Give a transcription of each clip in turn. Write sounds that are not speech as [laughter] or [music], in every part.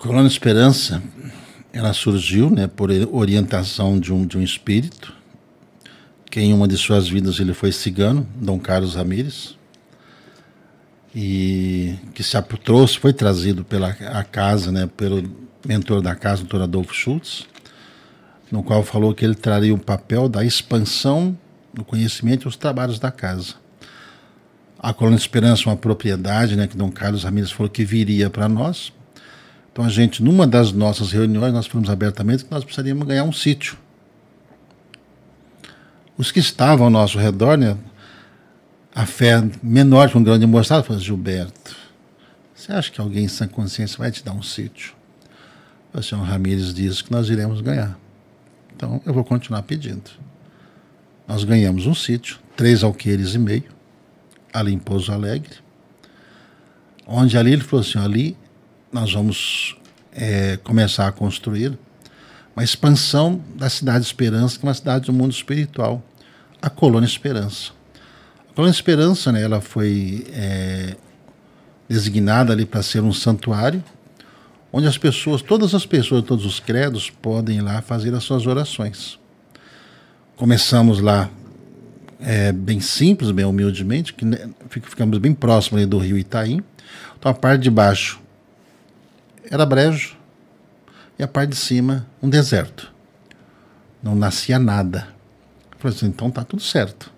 Colônia Esperança, ela surgiu né, por orientação de um, de um espírito, que em uma de suas vidas ele foi cigano, Dom Carlos Ramírez, e que se trouxe, foi trazido pela a casa, né, pelo mentor da casa, doutor Adolfo Schultz, no qual falou que ele traria o papel da expansão do conhecimento e os trabalhos da casa. A Colônia Esperança é uma propriedade né, que Dom Carlos Ramírez falou que viria para nós, então a gente, numa das nossas reuniões, nós falamos abertamente que nós precisaríamos ganhar um sítio. Os que estavam ao nosso redor, né, a fé menor que um grande mostrado, falou Gilberto, você acha que alguém sem consciência vai te dar um sítio? O senhor Ramírez disse que nós iremos ganhar. Então eu vou continuar pedindo. Nós ganhamos um sítio, três alqueires e meio, ali em Pouso Alegre, onde ali ele falou assim, ali nós vamos é, começar a construir uma expansão da cidade de Esperança, que é uma cidade do mundo espiritual, a Colônia Esperança. A Colônia Esperança, né, ela foi é, designada ali para ser um santuário, onde as pessoas, todas as pessoas, todos os credos podem ir lá fazer as suas orações. Começamos lá é, bem simples, bem humildemente, que né, ficamos bem próximo do rio Itaim. Então a parte de baixo era brejo e a parte de cima um deserto. Não nascia nada. Eu falei assim, então tá tudo certo.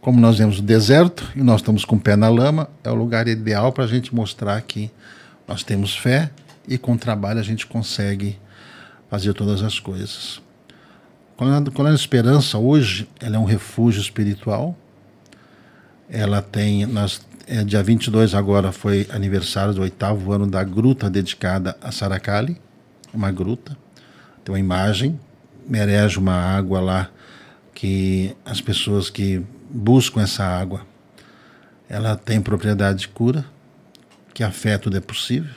Como nós vemos o deserto e nós estamos com o pé na lama, é o lugar ideal para a gente mostrar que nós temos fé e com trabalho a gente consegue fazer todas as coisas. Colônia Esperança hoje ela é um refúgio espiritual. Ela tem, nós é, dia 22 agora foi aniversário do oitavo ano da gruta dedicada a Saracali, uma gruta, tem uma imagem, merece uma água lá que as pessoas que buscam essa água, ela tem propriedade de cura, que afeta tudo é possível,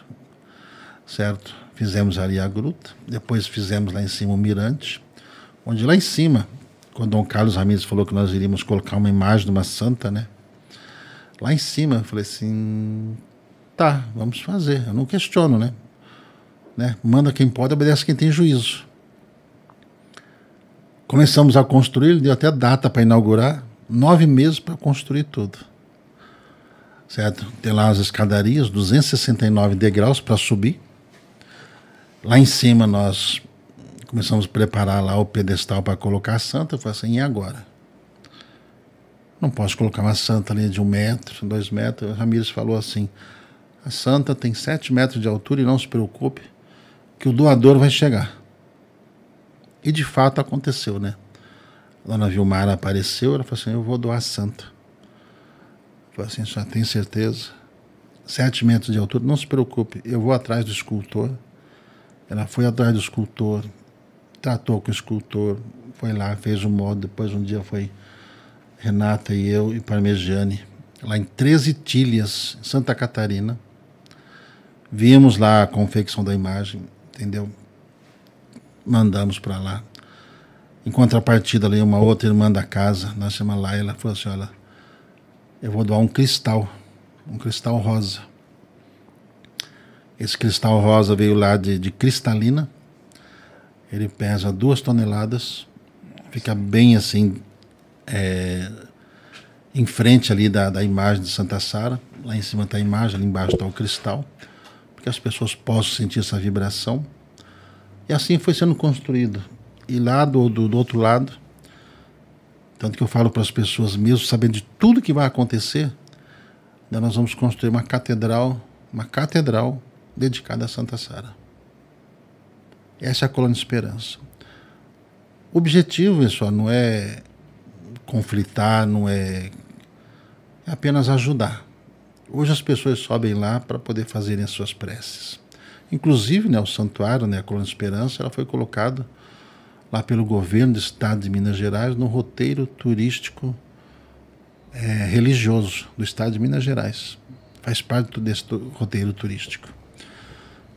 certo? Fizemos ali a gruta, depois fizemos lá em cima o mirante, onde lá em cima, quando Dom Carlos Ramírez falou que nós iríamos colocar uma imagem de uma santa, né? lá em cima. Eu falei assim: tá, vamos fazer. Eu não questiono, né? né? Manda quem pode, obedece quem tem juízo. Começamos a construir, deu até data para inaugurar, nove meses para construir tudo. Certo? Tem lá as escadarias, 269 degraus para subir. Lá em cima nós começamos a preparar lá o pedestal para colocar a santa. Eu falei assim, e agora? Não posso colocar uma santa ali de um metro, dois metros. O Ramires falou assim: a santa tem sete metros de altura e não se preocupe, que o doador vai chegar. E de fato aconteceu, né? A dona Vilmar apareceu, ela falou assim: eu vou doar a santa. Falei assim: só tem certeza? Sete metros de altura, não se preocupe, eu vou atrás do escultor. Ela foi atrás do escultor, tratou com o escultor, foi lá, fez o modo, depois um dia foi Renata e eu e Parmegiani, lá em 13 Tilhas, Santa Catarina. Vimos lá a confecção da imagem, entendeu? Mandamos para lá. Em contrapartida, ali uma outra irmã da casa, nós chama Laila, falou assim: Olha, eu vou doar um cristal, um cristal rosa. Esse cristal rosa veio lá de, de cristalina, ele pesa duas toneladas, fica bem assim, é, em frente ali da, da imagem de Santa Sara. Lá em cima está a imagem, ali embaixo está o cristal, porque as pessoas possam sentir essa vibração. E assim foi sendo construído. E lá do, do, do outro lado, tanto que eu falo para as pessoas, mesmo sabendo de tudo que vai acontecer, nós vamos construir uma catedral, uma catedral dedicada a Santa Sara. Essa é a coluna de esperança. O objetivo, pessoal, não é conflitar, não é, é apenas ajudar. Hoje as pessoas sobem lá para poder fazerem as suas preces. Inclusive, né, o santuário, né, a Colônia Esperança, ela foi colocada lá pelo governo do estado de Minas Gerais no roteiro turístico é, religioso do estado de Minas Gerais. Faz parte desse roteiro turístico.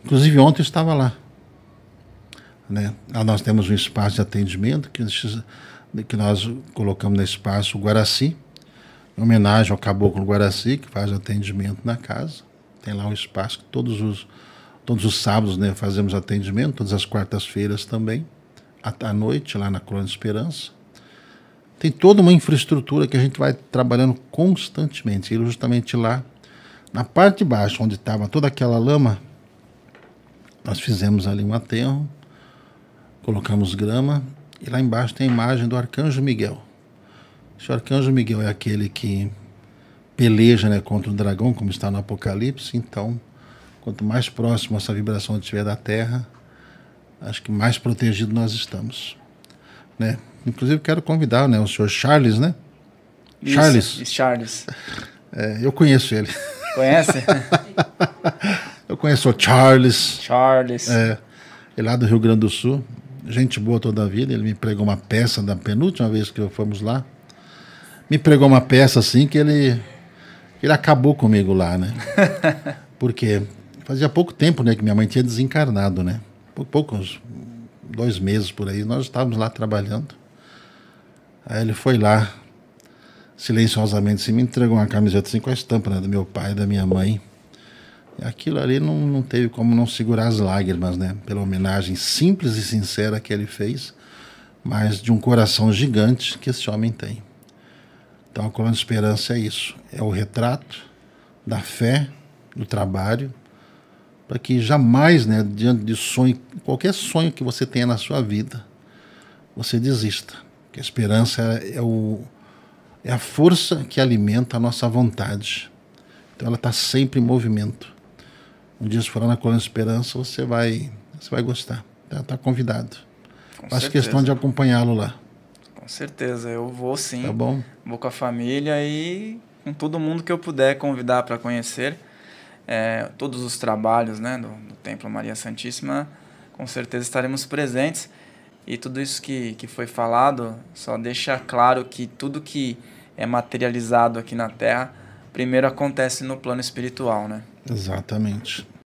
Inclusive, ontem eu estava lá. Né? nós temos um espaço de atendimento que que nós colocamos no espaço Guaraci, em homenagem ao caboclo Guaraci, que faz atendimento na casa. Tem lá um espaço que todos os, todos os sábados né, fazemos atendimento, todas as quartas-feiras também, à, à noite, lá na Colônia de Esperança. Tem toda uma infraestrutura que a gente vai trabalhando constantemente. E justamente lá, na parte de baixo, onde estava toda aquela lama, nós fizemos ali um aterro, colocamos grama e lá embaixo tem a imagem do arcanjo Miguel. Esse arcanjo Miguel é aquele que peleja né, contra o dragão, como está no Apocalipse. Então, quanto mais próximo essa vibração estiver da Terra, acho que mais protegido nós estamos. Né? Inclusive, quero convidar né, o senhor Charles, né? Isso, Charles. Charles. É, eu conheço ele. Conhece? [laughs] eu conheço o Charles. Charles. É, é lá do Rio Grande do Sul gente boa toda a vida, ele me pregou uma peça da penúltima vez que fomos lá. Me pregou uma peça assim que ele ele acabou comigo lá, né? [laughs] Porque fazia pouco tempo, né, que minha mãe tinha desencarnado, né? Poucos dois meses por aí, nós estávamos lá trabalhando. Aí ele foi lá silenciosamente se assim, me entregou uma camiseta assim com a estampa né, do meu pai e da minha mãe. Aquilo ali não, não teve como não segurar as lágrimas, né? Pela homenagem simples e sincera que ele fez, mas de um coração gigante que esse homem tem. Então a coluna de esperança é isso: é o retrato da fé, do trabalho, para que jamais, né, diante de sonho, qualquer sonho que você tenha na sua vida, você desista. Porque a esperança é, o, é a força que alimenta a nossa vontade. Então ela está sempre em movimento um dia se for na Colônia Esperança, você vai, você vai gostar. Tá, tá convidado. Com Faço questão de acompanhá-lo lá. Com certeza, eu vou sim. Tá bom. Vou com a família e com todo mundo que eu puder convidar para conhecer. É, todos os trabalhos né, do, do, Templo Maria Santíssima, com certeza estaremos presentes. E tudo isso que, que foi falado só deixa claro que tudo que é materializado aqui na Terra primeiro acontece no plano espiritual, né? Exatamente.